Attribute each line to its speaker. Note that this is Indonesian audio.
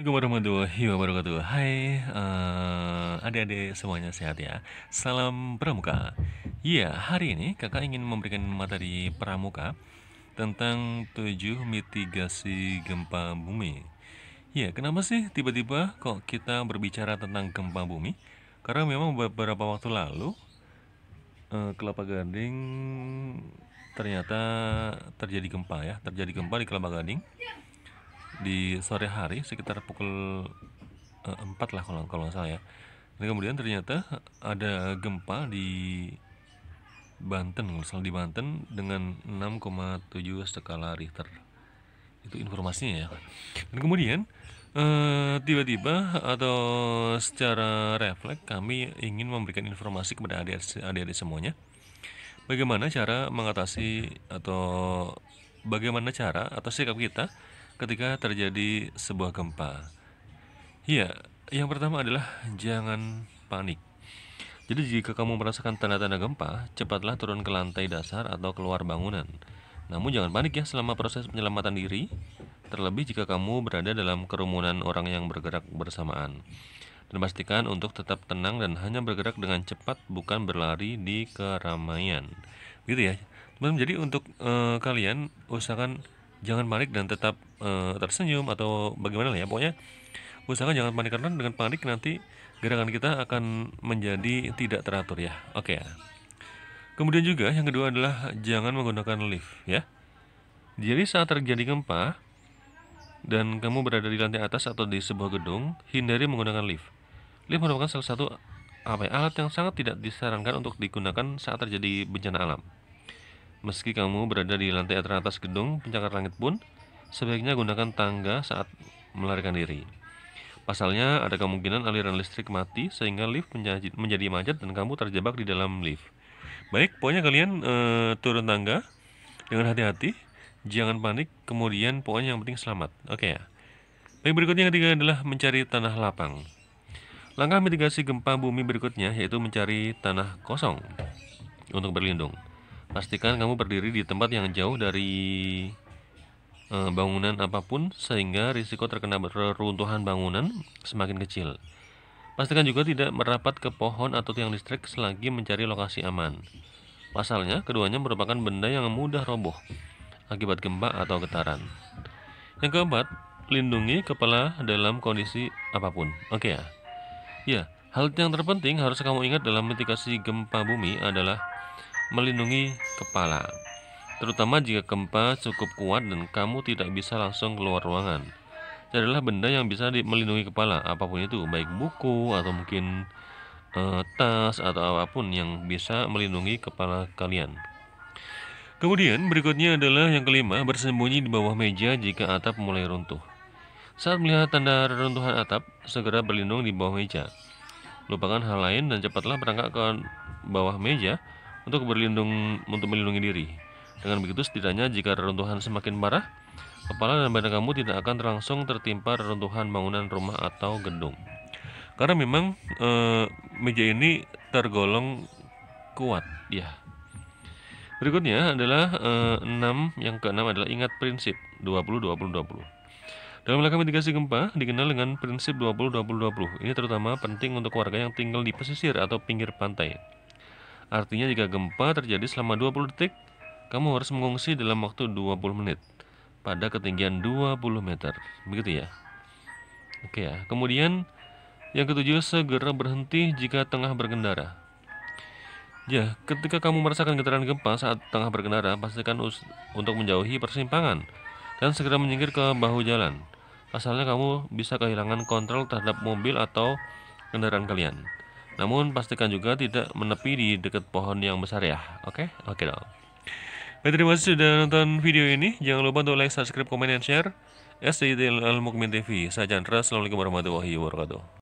Speaker 1: Assalamualaikum warahmatullahi wabarakatuh Hai uh, adik-adik semuanya sehat ya Salam Pramuka Iya hari ini kakak ingin memberikan materi Pramuka Tentang 7 mitigasi gempa bumi Iya kenapa sih tiba-tiba kok kita berbicara tentang gempa bumi Karena memang beberapa waktu lalu uh, Kelapa Gading ternyata terjadi gempa ya Terjadi gempa di Kelapa Gading di sore hari sekitar pukul 4 eh, lah kalau kalau nggak salah ya dan kemudian ternyata ada gempa di Banten misalnya di Banten dengan 6,7 skala Richter itu informasinya ya dan kemudian eh, tiba-tiba uh, atau secara refleks kami ingin memberikan informasi kepada adik-adik semuanya bagaimana cara mengatasi atau bagaimana cara atau sikap kita ketika terjadi sebuah gempa? Ya, yang pertama adalah jangan panik. Jadi jika kamu merasakan tanda-tanda gempa, cepatlah turun ke lantai dasar atau keluar bangunan. Namun jangan panik ya selama proses penyelamatan diri, terlebih jika kamu berada dalam kerumunan orang yang bergerak bersamaan. Dan pastikan untuk tetap tenang dan hanya bergerak dengan cepat bukan berlari di keramaian. Gitu ya. Jadi untuk eh, kalian usahakan jangan panik dan tetap uh, tersenyum atau bagaimana lah ya pokoknya usahakan jangan panik karena dengan panik nanti gerakan kita akan menjadi tidak teratur ya oke okay. Ya. kemudian juga yang kedua adalah jangan menggunakan lift ya jadi saat terjadi gempa dan kamu berada di lantai atas atau di sebuah gedung hindari menggunakan lift lift merupakan salah satu apa ya, alat yang sangat tidak disarankan untuk digunakan saat terjadi bencana alam Meski kamu berada di lantai teratas gedung pencakar langit pun, sebaiknya gunakan tangga saat melarikan diri. Pasalnya, ada kemungkinan aliran listrik mati sehingga lift menjadi, macet dan kamu terjebak di dalam lift. Baik, pokoknya kalian e, turun tangga dengan hati-hati, jangan panik, kemudian pokoknya yang penting selamat. Oke okay, ya. Baik, berikutnya yang ketiga adalah mencari tanah lapang. Langkah mitigasi gempa bumi berikutnya yaitu mencari tanah kosong untuk berlindung. Pastikan kamu berdiri di tempat yang jauh dari eh, bangunan apapun sehingga risiko terkena reruntuhan bangunan semakin kecil. Pastikan juga tidak merapat ke pohon atau tiang listrik selagi mencari lokasi aman. Pasalnya, keduanya merupakan benda yang mudah roboh akibat gempa atau getaran. Yang keempat, lindungi kepala dalam kondisi apapun. Oke ya? Ya, hal yang terpenting harus kamu ingat dalam mitigasi gempa bumi adalah melindungi kepala, terutama jika gempa cukup kuat dan kamu tidak bisa langsung keluar ruangan. Carilah benda yang bisa melindungi kepala, apapun itu, baik buku atau mungkin eh, tas atau apapun yang bisa melindungi kepala kalian. Kemudian berikutnya adalah yang kelima, bersembunyi di bawah meja jika atap mulai runtuh. Saat melihat tanda runtuhan atap, segera berlindung di bawah meja. Lupakan hal lain dan cepatlah berangkat ke bawah meja untuk berlindung untuk melindungi diri. Dengan begitu setidaknya jika reruntuhan semakin parah, kepala dan badan kamu tidak akan langsung tertimpa reruntuhan bangunan rumah atau gedung. Karena memang e, meja ini tergolong kuat ya. Berikutnya adalah e, eh, 6 yang keenam adalah ingat prinsip 20 20 20. Dalam langkah mitigasi gempa dikenal dengan prinsip 20-20-20. Ini terutama penting untuk warga yang tinggal di pesisir atau pinggir pantai. Artinya jika gempa terjadi selama 20 detik, kamu harus mengungsi dalam waktu 20 menit pada ketinggian 20 meter. Begitu ya. Oke ya. Kemudian yang ketujuh, segera berhenti jika tengah berkendara. Ya, ketika kamu merasakan getaran gempa saat tengah berkendara, pastikan untuk menjauhi persimpangan dan segera menyingkir ke bahu jalan. Pasalnya kamu bisa kehilangan kontrol terhadap mobil atau kendaraan kalian. Namun pastikan juga tidak menepi di dekat pohon yang besar ya. Oke? Okay? Oke okay, dong. Baik, terima kasih sudah nonton video ini. Jangan lupa untuk like, subscribe, komen, dan share. SDT Al-Mukmin TV. Saya Chandra. Assalamualaikum warahmatullahi wabarakatuh.